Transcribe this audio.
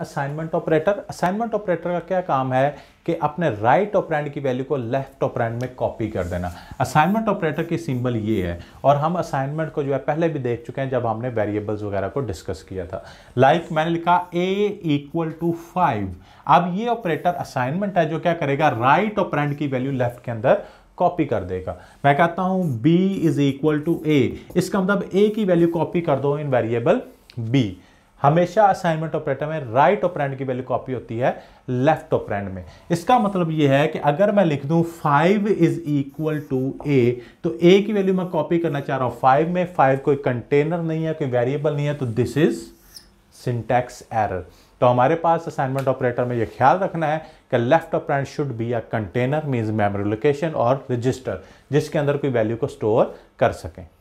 assignment operator assignment operator का क्या काम है कि अपने राइट ऑपरेंड की वैल्यू को लेफ्ट ऑपरेंड में कॉपी कर देना असाइनमेंट ऑपरेटर की सिंबल ये है और हम असाइनमेंट को जो है पहले भी देख चुके हैं जब हमने वेरिएबल्स वगैरह को डिस्कस किया था लाइक like मैंने लिखा ए इक्वल टू फाइव अब ये ऑपरेटर असाइनमेंट है जो क्या करेगा राइट ऑपरेंड की वैल्यू लेफ्ट के अंदर कॉपी कर देगा मैं कहता हूं B is equal to A इसका मतलब ए की वैल्यू कॉपी कर दो इन वेरिएबल बी हमेशा असाइनमेंट ऑपरेटर में राइट ऑपरेंड की वैल्यू कॉपी होती है लेफ्ट ऑपरेंड में इसका मतलब यह है कि अगर मैं लिख दूं five is equal to A तो ए की वैल्यू मैं कॉपी करना चाह रहा हूं फाइव में फाइव कोई कंटेनर नहीं है कोई वेरिएबल नहीं है तो दिस इज सिंटेक्स एरर तो हमारे पास असाइनमेंट ऑपरेटर में यह ख्याल रखना है कि left operand should be a container means memory location और रजिस्टर जिसके अंदर कोई वैल्यू को स्टोर कर सकें